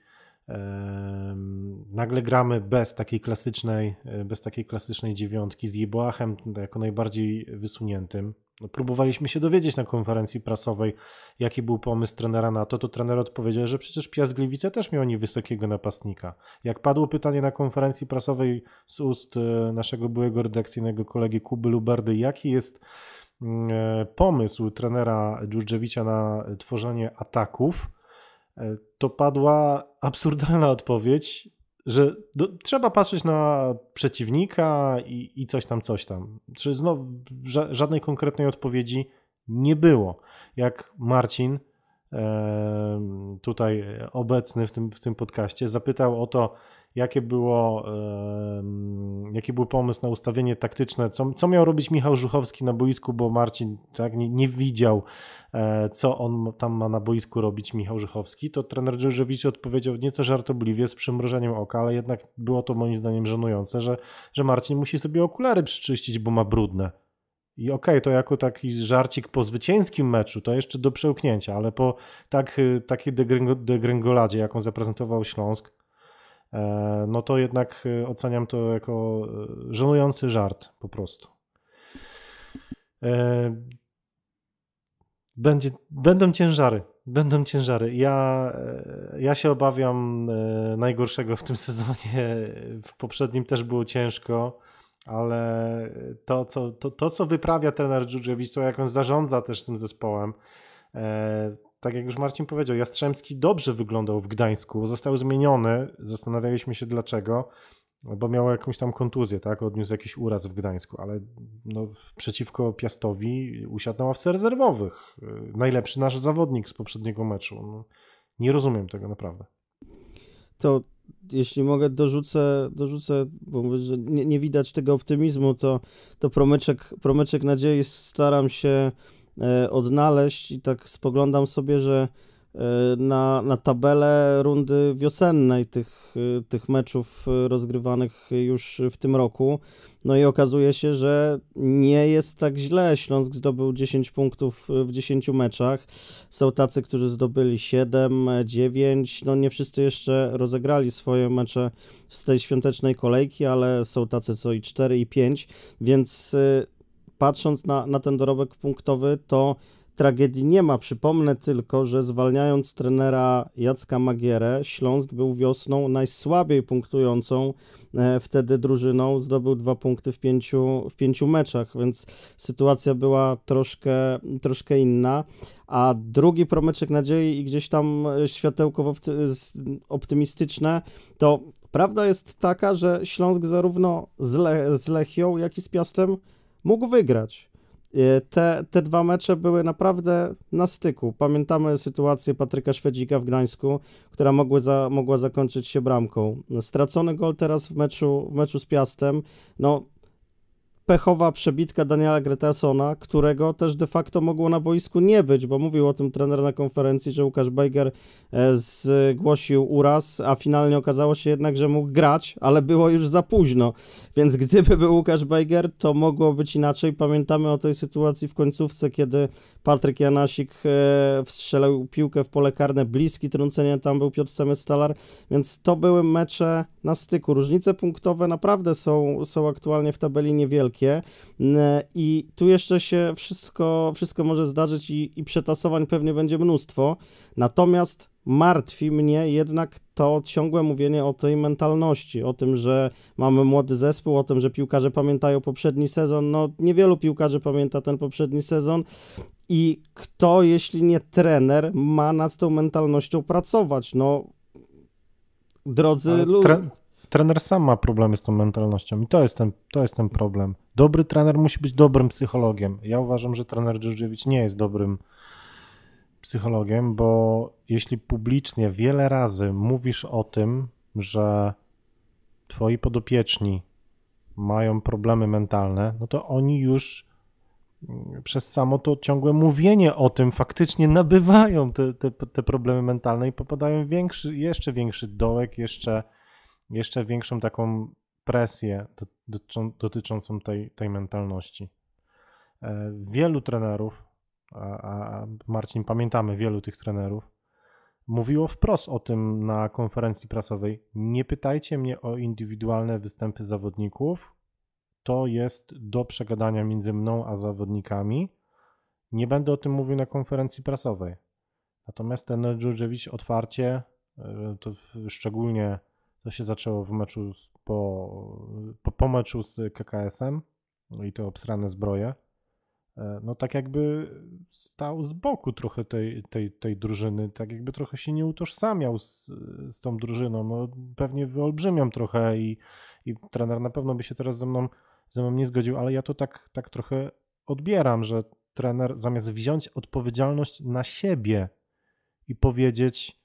Nagle gramy bez takiej klasycznej, e, bez takiej klasycznej dziewiątki z Jeboachem no, jako najbardziej wysuniętym. No, próbowaliśmy się dowiedzieć na konferencji prasowej, jaki był pomysł trenera na to, to trener odpowiedział, że przecież Gliwice też miał niewysokiego napastnika. Jak padło pytanie na konferencji prasowej z ust e, naszego byłego redakcyjnego kolegi Kuby Luberdy, jaki jest E, pomysł trenera Dżurdżewicza na tworzenie ataków, e, to padła absurdalna odpowiedź, że do, trzeba patrzeć na przeciwnika i, i, coś tam, coś tam. Czy znowu ża żadnej konkretnej odpowiedzi nie było. Jak Marcin, e, tutaj obecny w tym, w tym podcaście, zapytał o to, jakie, było, jaki był pomysł na ustawienie taktyczne, co, co miał robić Michał Żuchowski na boisku, bo Marcin tak, nie, nie widział, e, co on tam ma na boisku robić, Michał Żuchowski, to trener Dżurzewicz odpowiedział nieco żartobliwie, z przymrożeniem oka, ale jednak było to moim zdaniem żenujące, że, że Marcin musi sobie okulary przyczyścić, bo ma brudne. I okej, okay, to jako taki żarcik po zwycięskim meczu, to jeszcze do przełknięcia, ale po tak, y, takiej degręgoladzie, jaką zaprezentował Śląsk, E, no to jednak e, oceniam to jako e, żenujący żart po prostu. Będzie, będą ciężary, będą ciężary. Ja, ja się obawiam najgorszego w tym [LAUGHS] sezonie. W poprzednim też było ciężko, ale to, co, to, to co wyprawia trener Dżudżewicz, to jak on zarządza też tym zespołem, tak jak już Marcin powiedział, Jastrzębski dobrze wyglądał w Gdańsku, został zmieniony, zastanawialiśmy się dlaczego, bo miał jakąś tam kontuzję, tak, odniósł jakiś uraz w Gdańsku, ale no, przeciwko Piastowi usiadł na ławce rezerwowych. Najlepszy nasz zawodnik z poprzedniego meczu. No, nie rozumiem tego naprawdę. To jeśli mogę, dorzucę, dorzucę bo mówię, że nie, nie, widać tego optymizmu, to, to promyczek, promyczek nadziei staram się E, odnaleźć i tak spoglądam sobie, że e, na, na tabelę rundy wiosennej tych, e, tych meczów rozgrywanych już w tym roku. No i okazuje się, że nie jest tak źle. Śląsk zdobył 10 punktów w 10 meczach. Są tacy, którzy zdobyli 7, 9. No nie wszyscy jeszcze rozegrali swoje mecze z tej świątecznej kolejki, ale są tacy co i 4 i 5, więc patrząc na, na ten dorobek punktowy, to tragedii nie ma. Przypomnę tylko, że zwalniając trenera Jacka Magierę, Śląsk był wiosną najsłabiej punktującą e, wtedy drużyną. Zdobył dwa punkty w pięciu, w pięciu meczach, więc sytuacja była troszkę, troszkę inna. A drugi promyczek nadziei i gdzieś tam e, światełko optymistyczne, to prawda jest taka, że Śląsk zarówno z, Le z Lechią, jak i z Piastem mógł wygrać. E, te, te dwa mecze były naprawdę na styku. Pamiętamy sytuację Patryka Szwedzika w Gdańsku, która mogły za, mogła zakończyć się bramką. Stracony gol teraz w meczu, w meczu z Piastem. No, pechowa przebitka Daniela Gretersona, którego też de facto mogło na boisku nie być, bo mówił o tym trener na konferencji, że Łukasz Bejger e, zgłosił uraz, a finalnie okazało się jednak, że mógł grać, ale było już za późno. Więc gdyby był Łukasz Bejger, to mogło być inaczej. Pamiętamy o tej sytuacji w końcówce, kiedy Patryk Janasik e, wstrzelał piłkę w pole karne, bliski trącenie, tam był Piotr Semestalar, więc to były mecze na styku. Różnice punktowe naprawdę są, są aktualnie w tabeli niewielkie i tu jeszcze się wszystko, wszystko może zdarzyć i, i przetasowań pewnie będzie mnóstwo. Natomiast martwi mnie jednak to ciągłe mówienie o tej mentalności, o tym, że mamy młody zespół, o tym, że piłkarze pamiętają poprzedni sezon. No, niewielu piłkarzy pamięta ten poprzedni sezon. I kto, jeśli nie trener, ma nad tą mentalnością pracować? No, drodzy ludzie trener sam ma problemy z tą mentalnością i to jest ten, to jest ten problem. Dobry trener musi być dobrym psychologiem. Ja uważam, że trener Dżurdziewicz nie jest dobrym psychologiem, bo jeśli publicznie wiele razy mówisz o tym, że twoi podopieczni mają problemy mentalne, no to oni już mm, przez samo to ciągłe mówienie o tym faktycznie nabywają te, te, te problemy mentalne i popadają w większy, jeszcze większy dołek, jeszcze jeszcze większą taką presję dotyczącą tej, tej mentalności. E, wielu trenerów, a, Marcin, pamiętamy wielu tych trenerów, mówiło wprost o tym na konferencji prasowej. Nie pytajcie mnie o indywidualne występy zawodników. To jest do przegadania między mną a zawodnikami. Nie będę o tym mówił na konferencji prasowej. Natomiast ten Dżurdziewicz otwarcie, e, to szczególnie to się zaczęło w meczu z, po, po, po meczu z KKS-em no i to obsrane zbroje. E, no tak jakby stał z boku trochę tej, tej, tej drużyny, tak jakby trochę się nie utożsamiał z, z tą drużyną. No, pewnie wyolbrzymiam trochę i, i trener na pewno by się teraz ze mną, ze mną nie zgodził, ale ja to tak, tak trochę odbieram, że trener zamiast wziąć odpowiedzialność na siebie i powiedzieć,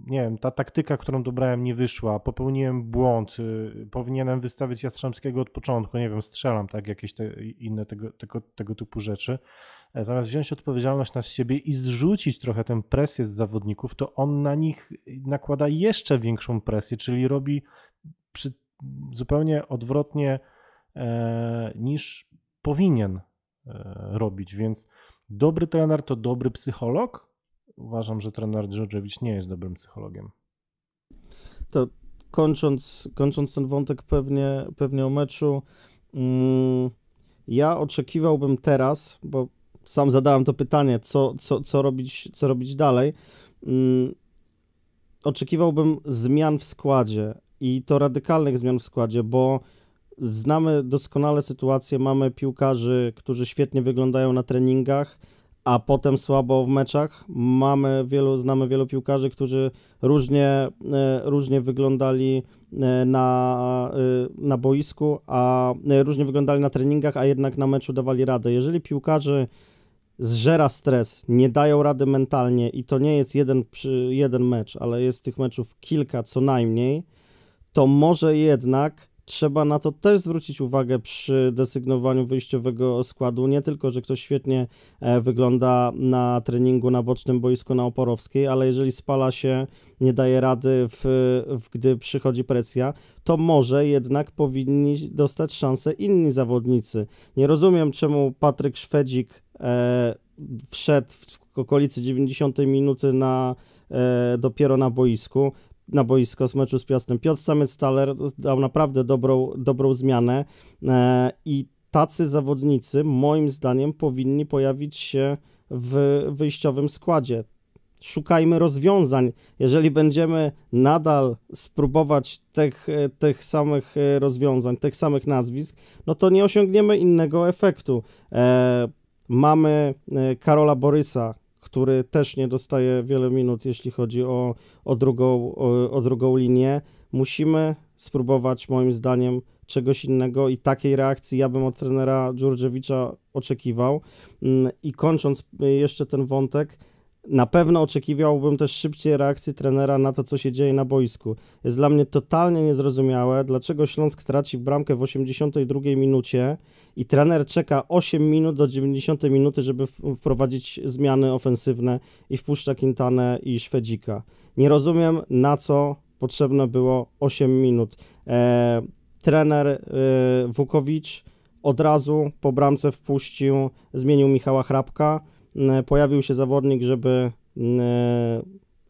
nie wiem, ta taktyka, którą dobrałem, nie wyszła, popełniłem błąd, y, powinienem wystawić Jastrzębskiego od początku, nie wiem, strzelam, tak, jakieś te, inne tego, tego, tego typu rzeczy. E, zamiast wziąć odpowiedzialność na siebie i zrzucić trochę tę presję z zawodników, to on na nich nakłada jeszcze większą presję, czyli robi przy, zupełnie odwrotnie e, niż powinien e, robić, więc dobry trener to dobry psycholog, uważam, że trener Dżurdżewicz nie jest dobrym psychologiem. To kończąc, kończąc ten wątek pewnie, pewnie o meczu, mm, ja oczekiwałbym teraz, bo sam zadałem to pytanie, co, co, co, robić, co robić dalej. Mm, oczekiwałbym zmian w składzie i to radykalnych zmian w składzie, bo znamy doskonale sytuację, mamy piłkarzy, którzy świetnie wyglądają na treningach, a potem słabo w meczach. Mamy wielu, znamy wielu piłkarzy, którzy różnie, e, różnie wyglądali e, na, e, na boisku, a różnie wyglądali na treningach, a jednak na meczu dawali radę. Jeżeli piłkarzy zżera stres, nie dają rady mentalnie i to nie jest jeden, jeden mecz, ale jest tych meczów kilka co najmniej, to może jednak Trzeba na to też zwrócić uwagę przy desygnowaniu wyjściowego składu. Nie tylko, że ktoś świetnie e, wygląda na treningu na bocznym boisku na Oporowskiej, ale jeżeli spala się, nie daje rady, w, w, gdy przychodzi presja, to może jednak powinni dostać szansę inni zawodnicy. Nie rozumiem, czemu Patryk Szwedzik e, wszedł w okolicy 90 minuty na, e, dopiero na boisku na boisko z meczu z Piastem. Piotr Samyc-Staler dał naprawdę dobrą, dobrą zmianę e, i tacy zawodnicy moim zdaniem powinni pojawić się w wyjściowym składzie. Szukajmy rozwiązań. Jeżeli będziemy nadal spróbować tych, e, tych samych e, rozwiązań, tych samych nazwisk, no to nie osiągniemy innego efektu. Mamy Karola Borysa, który też nie dostaje wiele minut, jeśli chodzi o, o, drugą, o, o drugą linię. Musimy spróbować, moim zdaniem, czegoś innego i takiej reakcji ja bym od trenera Dżurdziewicza oczekiwał. Mm, I kończąc y, jeszcze ten wątek, na pewno oczekiwałbym też szybciej reakcji trenera na to, co się dzieje na boisku. Jest dla mnie totalnie niezrozumiałe, dlaczego Śląsk traci bramkę w 82 minucie i trener czeka 8 minut do 90 minuty, żeby wprowadzić zmiany ofensywne i wpuszcza Quintanę i Szwedzika. Nie rozumiem, na co potrzebne było 8 minut. E, trener e, Wukowicz od razu po bramce wpuścił, zmienił Michała Hrabka pojawił się zawodnik, żeby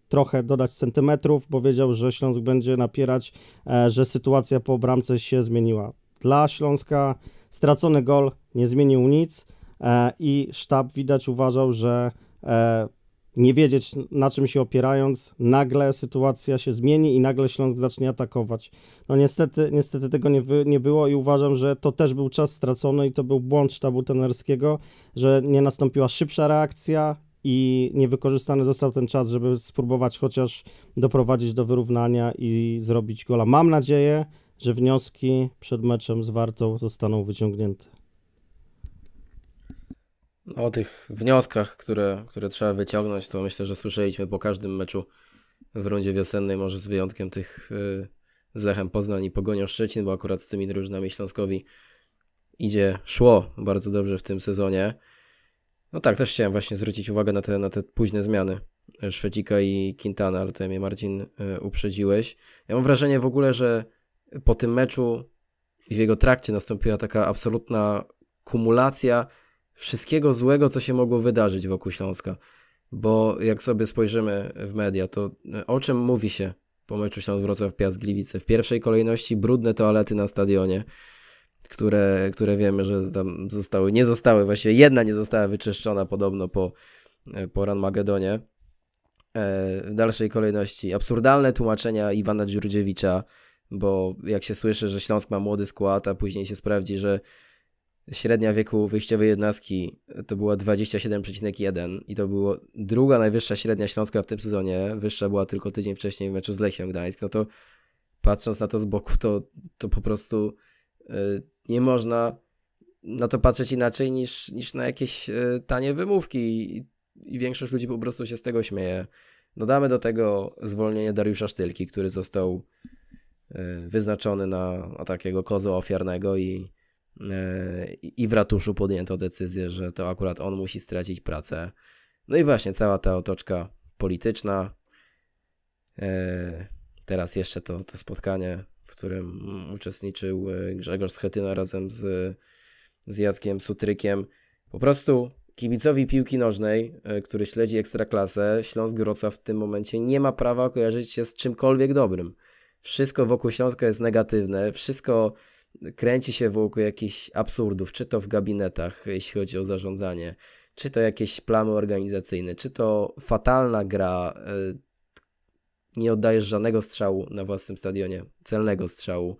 trochę dodać centymetrów, bo wiedział, że Śląsk będzie napierać, e, że sytuacja po bramce się zmieniła. Dla Śląska stracony gol nie zmienił nic e, i sztab widać uważał, że e, nie wiedzieć na czym się opierając, nagle sytuacja się zmieni i nagle Śląsk zacznie atakować. No niestety, niestety tego nie, nie było i uważam, że to też był czas stracony i to był błąd sztabu tenerskiego, że nie nastąpiła szybsza reakcja i niewykorzystany został ten czas, żeby spróbować chociaż doprowadzić do wyrównania i zrobić gola. Mam nadzieję, że wnioski przed meczem z Wartą zostaną wyciągnięte. O tych wnioskach, które, które trzeba wyciągnąć, to myślę, że słyszeliśmy po każdym meczu w rundzie wiosennej, może z wyjątkiem tych y, z Lechem Poznań i Pogonią Szczecin, bo akurat z tymi drużynami Śląskowi idzie, szło bardzo dobrze w tym sezonie. No tak, też chciałem właśnie zwrócić uwagę na te, na te późne zmiany y, Szwecika i Quintana, ale tutaj mnie Marcin y, uprzedziłeś. Ja mam wrażenie w ogóle, że po tym meczu i w jego trakcie nastąpiła taka absolutna kumulacja wszystkiego złego, co się mogło wydarzyć wokół Śląska. Bo jak sobie spojrzymy w media, to e, o czym mówi się po meczu Śląsk-Wrocław-Piast-Gliwice? W pierwszej kolejności brudne toalety na stadionie, które, które wiemy, że tam zostały, nie zostały, właśnie jedna nie została wyczyszczona podobno po, e, po Ranmagedonie. E, w dalszej kolejności absurdalne tłumaczenia Iwana Dziurdziewicza, bo jak się słyszy, że Śląsk ma młody skład, a później się sprawdzi, że Średnia wieku wyjściowej jednostki to była 27,1 i to była druga najwyższa średnia Śląska w tym sezonie. Wyższa była tylko tydzień wcześniej w meczu z Lechią Gdańsk. No to patrząc na to z boku, to, to po prostu yy, nie można na to patrzeć inaczej niż, niż na jakieś yy, tanie wymówki I, i większość ludzi po prostu się z tego śmieje. Dodamy do tego zwolnienie Dariusza Sztylki, który został e, wyznaczony na, na takiego kozo ofiarnego i Yy, i w ratuszu podjęto decyzję, że to akurat on musi stracić pracę. No i właśnie cała ta otoczka polityczna. Yy, teraz jeszcze to, to spotkanie, w którym uczestniczył yy, Grzegorz Schetyna razem z, z Jackiem Sutrykiem. Po prostu kibicowi piłki nożnej, który śledzi ekstraklasę, Śląsk Groca w tym momencie nie ma prawa kojarzyć się z czymkolwiek dobrym. Wszystko wokół Śląska jest negatywne, wszystko kręci się wokół jakichś absurdów, czy to w gabinetach, jeśli chodzi o zarządzanie, czy to jakieś plamy organizacyjne, czy to fatalna gra, e, nie oddajesz żadnego strzału na własnym stadionie, celnego strzału.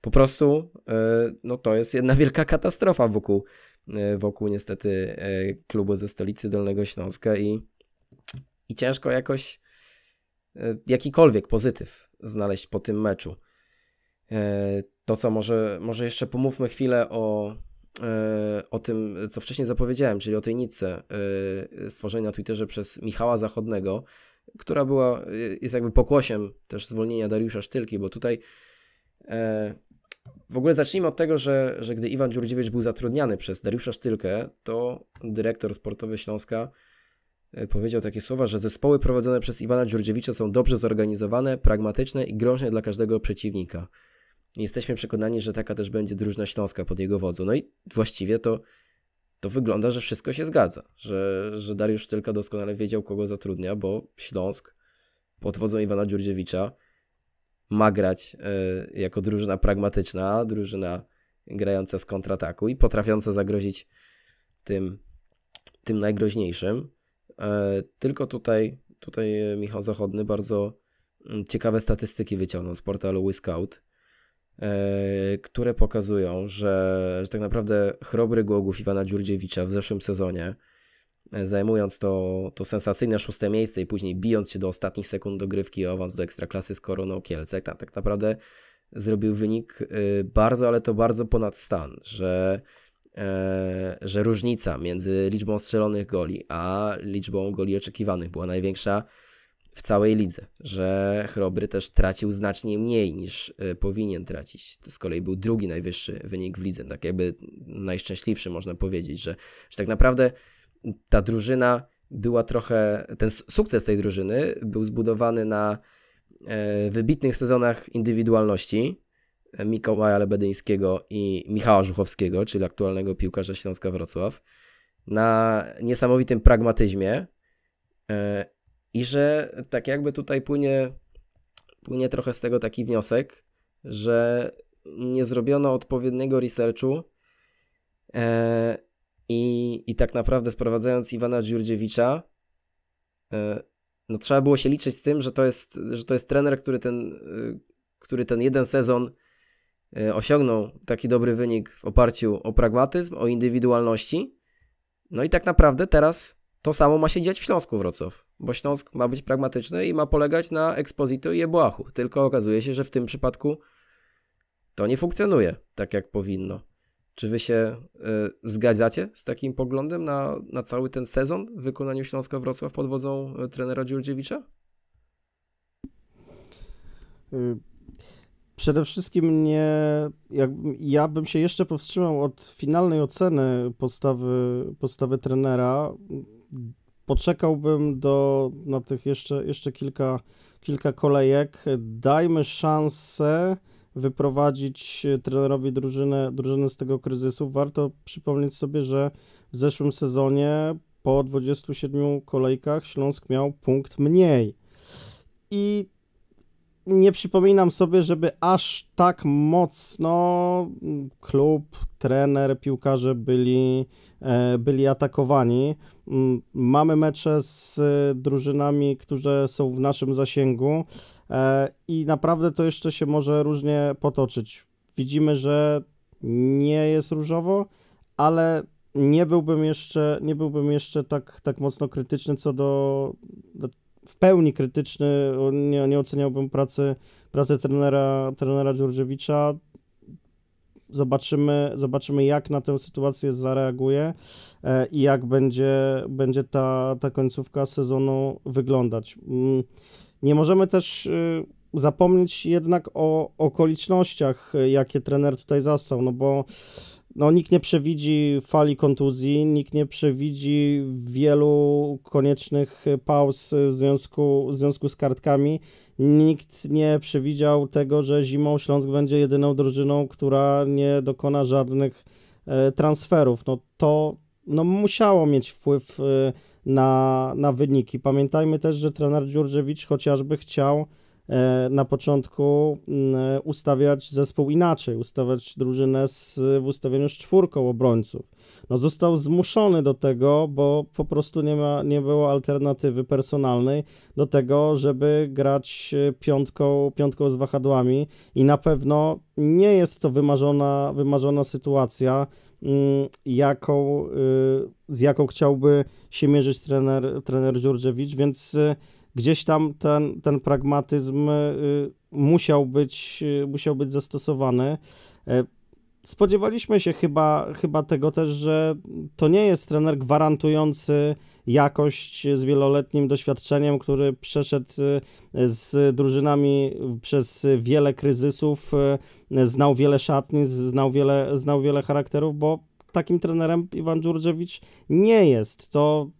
Po prostu e, no to jest jedna wielka katastrofa wokół, e, wokół niestety klubu ze stolicy Dolnego Śląska i, i ciężko jakoś jakikolwiek pozytyw znaleźć po tym meczu. E, to co, może, może jeszcze pomówmy chwilę o, e, o tym, co wcześniej zapowiedziałem, czyli o tej nitce e, stworzenia na Twitterze przez Michała Zachodnego, która była, jest jakby pokłosiem też zwolnienia Dariusza Sztylki, bo tutaj w ogóle zacznijmy od tego, że, że gdy Iwan Dziurdziewicz był zatrudniany przez Dariusza Sztylkę, to dyrektor sportowy Śląska powiedział takie słowa, że zespoły prowadzone przez Iwana Dziurdziewicza są dobrze zorganizowane, pragmatyczne i groźne dla każdego przeciwnika. Jesteśmy przekonani, że taka też będzie drużna Śląska pod jego wodzą. No i właściwie to, to wygląda, że wszystko się zgadza, że, że Dariusz tylko doskonale wiedział, kogo zatrudnia, bo Śląsk pod wodzą Iwana Dziurdziewicza ma grać y, jako drużyna pragmatyczna, drużyna grająca z kontrataku i potrafiąca zagrozić tym, tym najgroźniejszym. E, tylko tutaj, tutaj e, Michał Zachodny bardzo ciekawe statystyki wyciągnął z portalu Wiskout E, które pokazują, że, że tak naprawdę chrobry Głogów Iwana Dziurdziewicza w zeszłym sezonie, e, zajmując to, to sensacyjne szóste miejsce i później bijąc się do ostatnich sekund dogrywki o awans do Ekstraklasy z Koroną Kielce, tak, tak naprawdę zrobił wynik e, bardzo, ale to bardzo ponad stan, że, że różnica między liczbą strzelonych goli a liczbą goli oczekiwanych była największa w całej lidze, że Chrobry też tracił znacznie mniej niż y, powinien tracić. To z kolei był drugi najwyższy wynik w lidze, tak jakby najszczęśliwszy można powiedzieć, że, że tak naprawdę ta drużyna była trochę, ten sukces tej drużyny był zbudowany na e, wybitnych sezonach indywidualności e, Mikołaja Lebedyńskiego i Michała Żuchowskiego, czyli aktualnego piłkarza Śląska Wrocław, na niesamowitym pragmatyzmie e, i że tak jakby tutaj płynie, płynie trochę z tego taki wniosek, że nie zrobiono odpowiedniego researchu e, i, i tak naprawdę sprowadzając Iwana Dziurdziewicza, e, no trzeba było się liczyć z tym, że to jest, że to jest trener, który ten, e, który ten jeden sezon e, osiągnął taki dobry wynik w oparciu o pragmatyzm, o indywidualności. No i tak naprawdę teraz to samo ma się dziać w Śląsku Wrocław, bo Śląsk ma być pragmatyczny i ma polegać na Exposito i Ebłachu, tylko okazuje się, że w tym przypadku to nie funkcjonuje tak, jak powinno. Czy wy się y, zgadzacie z takim poglądem na, na cały ten sezon w wykonaniu Śląska Wrocław pod wodzą y, trenera Dziurdziewicza? Y, przede wszystkim nie. Jak, ja bym się jeszcze powstrzymał od finalnej oceny postawy, postawy trenera poczekałbym do, na tych jeszcze, jeszcze kilka, kilka kolejek. Dajmy szansę wyprowadzić e, trenerowi drużynę, drużynę z tego kryzysu. Warto przypomnieć sobie, że w zeszłym sezonie po 27 kolejkach Śląsk miał punkt mniej. I nie przypominam sobie, żeby aż tak mocno klub, trener, piłkarze byli, e, byli atakowani. Mm, mamy mecze z e, drużynami, które są w naszym zasięgu e, i naprawdę to jeszcze się może różnie potoczyć. Widzimy, że nie jest różowo, ale nie byłbym jeszcze, nie byłbym jeszcze tak, tak mocno krytyczny co do, do w pełni krytyczny, nie, nie oceniałbym pracy, pracy trenera, trenera Dżurdziewicza. Zobaczymy, zobaczymy, jak na tę sytuację zareaguje e, i jak będzie, będzie ta, ta końcówka sezonu wyglądać. Mm, nie możemy też y, zapomnieć jednak o okolicznościach, jakie trener tutaj zastał, no bo no, nikt nie przewidzi fali kontuzji, nikt nie przewidzi wielu koniecznych pauz w związku, w związku z kartkami. Nikt nie przewidział tego, że zimą Śląsk będzie jedyną drużyną, która nie dokona żadnych e, transferów. No to no, musiało mieć wpływ e, na, na wyniki. Pamiętajmy też, że trener Dziurdziewicz chociażby chciał E, na początku mm, e, ustawiać zespół inaczej, ustawiać drużynę z, w ustawieniu z czwórką obrońców. No został zmuszony do tego, bo po prostu nie, ma, nie było alternatywy personalnej do tego, żeby grać e, piątką, piątką z wahadłami i na pewno nie jest to wymarzona, wymarzona sytuacja, mm, jaką, z jaką chciałby się mierzyć trener, trener Dżurdziewicz, więc gdzieś tam ten, ten pragmatyzm y, musiał być, y, musiał być zastosowany. E, spodziewaliśmy się chyba, chyba tego też, że to nie jest trener gwarantujący jakość z wieloletnim doświadczeniem, który przeszedł y, z drużynami przez wiele kryzysów, znał wiele szatni, znał wiele, znał wiele charakterów, bo takim trenerem Iwan Dżurdziewicz nie jest. To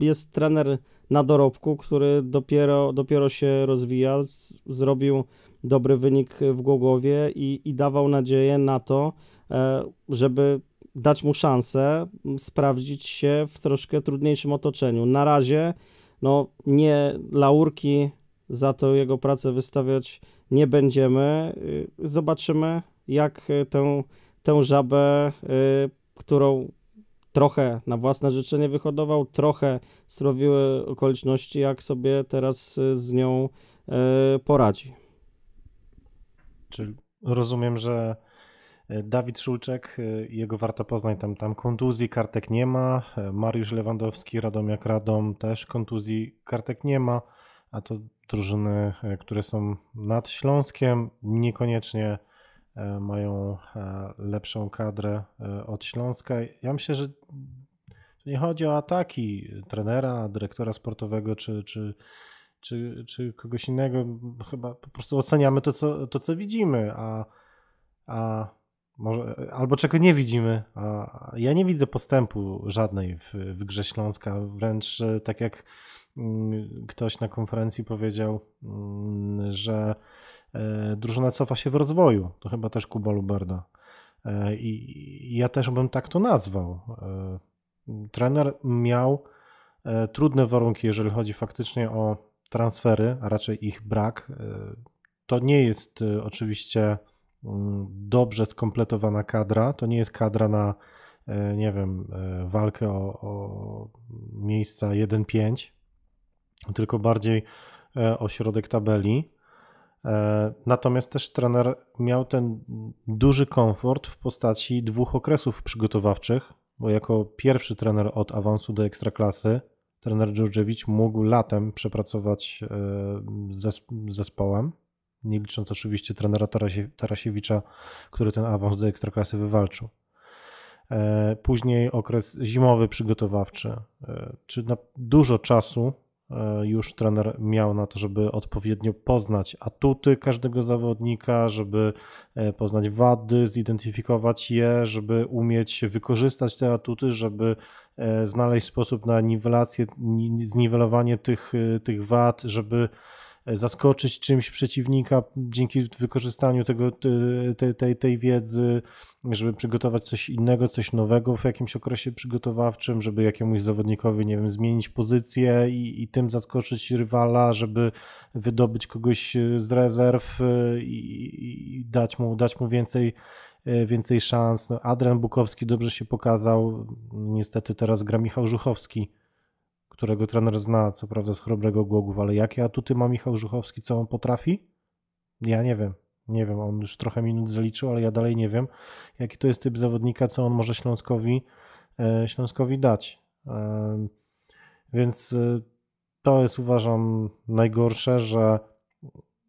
jest trener na dorobku, który dopiero, dopiero się rozwija, z, zrobił dobry wynik w Głogowie i, i dawał nadzieję na to, e, żeby dać mu szansę sprawdzić się w troszkę trudniejszym otoczeniu. Na razie no, nie laurki za tą jego pracę wystawiać nie będziemy. Y, zobaczymy, jak tę, tę żabę, y, którą trochę na własne życzenie wyhodował, trochę sprawiły okoliczności, jak sobie teraz y, z nią y, poradzi. Czyli rozumiem, że e, Dawid Szulczek, e, jego warto poznać, tam, tam kontuzji, kartek nie ma. E, Mariusz Lewandowski, radom jak Radom też kontuzji, kartek nie ma. A to drużyny, które są nad Śląskiem, niekoniecznie E, mają e, lepszą kadrę e, od Śląska. Ja myślę, że nie chodzi o ataki trenera, dyrektora sportowego czy, czy, czy, czy kogoś innego. Chyba po prostu oceniamy to, co, to, co widzimy, a, a może, albo czego nie widzimy. A ja nie widzę postępu żadnej w, w grze Śląska. Wręcz tak jak mm, ktoś na konferencji powiedział, mm, że E, drużyna cofa się w rozwoju. To chyba też Kuba Luberda. E, I ja też bym tak to nazwał. E, trener miał trudne warunki, jeżeli chodzi faktycznie o transfery, a raczej ich brak. To nie jest oczywiście mm, dobrze skompletowana kadra. To nie jest kadra na, nie wiem, walkę o, o miejsca 1-5, tylko bardziej o środek tabeli. E, natomiast też trener miał ten duży komfort w postaci dwóch okresów przygotowawczych, bo jako pierwszy trener od awansu do ekstraklasy, trener Dżurdziewicz mógł latem przepracować e, z zespołem, nie licząc oczywiście trenera Tarasiewicza, który ten awans do ekstraklasy wywalczył. E, później okres zimowy przygotowawczy, czy na dużo czasu E, już trener miał na to, żeby odpowiednio poznać atuty każdego zawodnika, żeby e, poznać wady, zidentyfikować je, żeby umieć wykorzystać te atuty, żeby e, znaleźć sposób na niwelację, zniwelowanie tych, tych wad, żeby E, zaskoczyć czymś przeciwnika dzięki wykorzystaniu tego, tej, tej, tej wiedzy, żeby przygotować coś innego, coś nowego w jakimś okresie przygotowawczym, żeby jakiemuś zawodnikowi, nie wiem, zmienić pozycję i, i tym zaskoczyć rywala, żeby wydobyć kogoś e, z rezerw e, i, i dać, mu, dać mu więcej więcej szans. No, Adrian Bukowski dobrze się pokazał. Niestety teraz gra Michał Żuchowski którego trener zna, co prawda z chrobrego Głogów, ale jakie tutaj ma Michał Żuchowski, co on potrafi? Ja nie wiem. Nie wiem, on już trochę minut zaliczył, ale ja dalej nie wiem, jaki to jest typ zawodnika, co on może Śląskowi, e, Śląskowi dać. E, więc e, to jest uważam najgorsze, że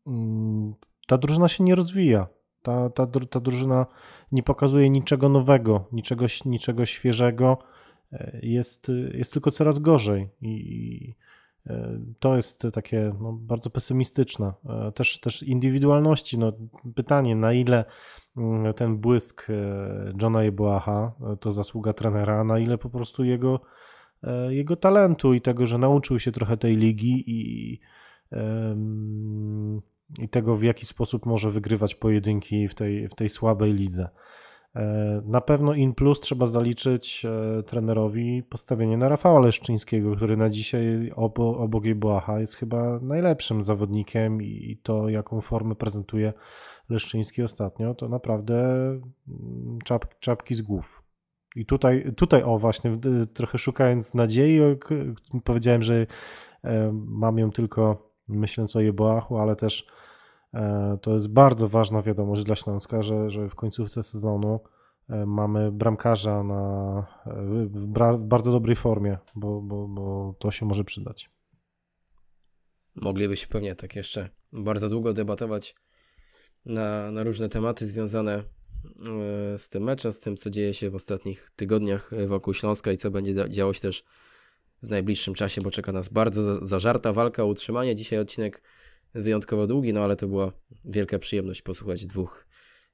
mm, ta drużyna się nie rozwija. Ta, ta, ta drużyna nie pokazuje niczego nowego, niczego, niczego świeżego jest, jest tylko coraz gorzej i e, to jest takie no, bardzo pesymistyczne. E, też, też indywidualności. No, pytanie, na ile mm, ten błysk e, Johna Jeboaha to zasługa trenera, a na ile po prostu jego, jego talentu i tego, że nauczył się trochę tej ligi i, i tego, w jaki sposób może wygrywać pojedynki w tej, w tej słabej lidze. E, na pewno in plus trzeba zaliczyć e, trenerowi postawienie na Rafała Leszczyńskiego, który na dzisiaj obok Jebuacha jest chyba najlepszym zawodnikiem i to jaką formę prezentuje Leszczyński ostatnio, to naprawdę mm, czapki z głów. I tutaj, tutaj, o właśnie, trochę szukając nadziei, powiedziałem, że e, mam ją tylko myśląc o Jeboachu, ale też E, to jest bardzo ważna wiadomość dla Śląska, że, że w końcówce sezonu e, mamy bramkarza na, e, w, bra, w bardzo dobrej formie, bo, bo, bo to się może przydać. Moglibyśmy pewnie tak jeszcze bardzo długo debatować na, na różne tematy związane z tym meczem, z tym, co dzieje się w ostatnich tygodniach wokół Śląska i co będzie działo się też w najbliższym czasie, bo czeka nas bardzo zażarta walka o utrzymanie. Dzisiaj odcinek wyjątkowo długi, no ale to była wielka przyjemność posłuchać dwóch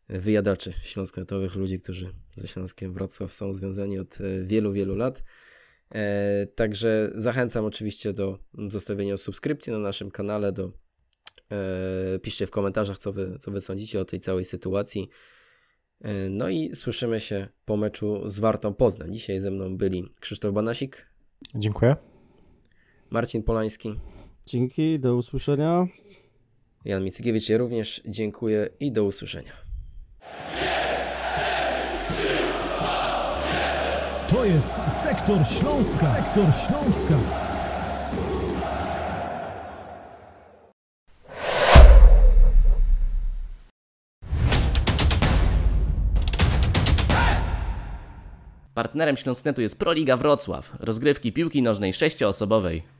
e, wyjadaczy śląsknetowych, ludzi, którzy ze Śląskiem Wrocław są związani od e, wielu, wielu lat. E, także zachęcam oczywiście do zostawienia subskrypcji na naszym kanale, do piszcie w komentarzach, co wy, co wy sądzicie o tej całej sytuacji. No i słyszymy się po meczu z Wartą Poznań. Dzisiaj ze mną byli Krzysztof Banasik. Dziękuję. Marcin Polański. Dzięki, do usłyszenia. Jan Mickiewicz, ja również dziękuję i do usłyszenia. To jest Sektor Śląska. Sektor Śląska. Partnerem Śląsknetu jest Proliga Wrocław, rozgrywki piłki nożnej sześcioosobowej.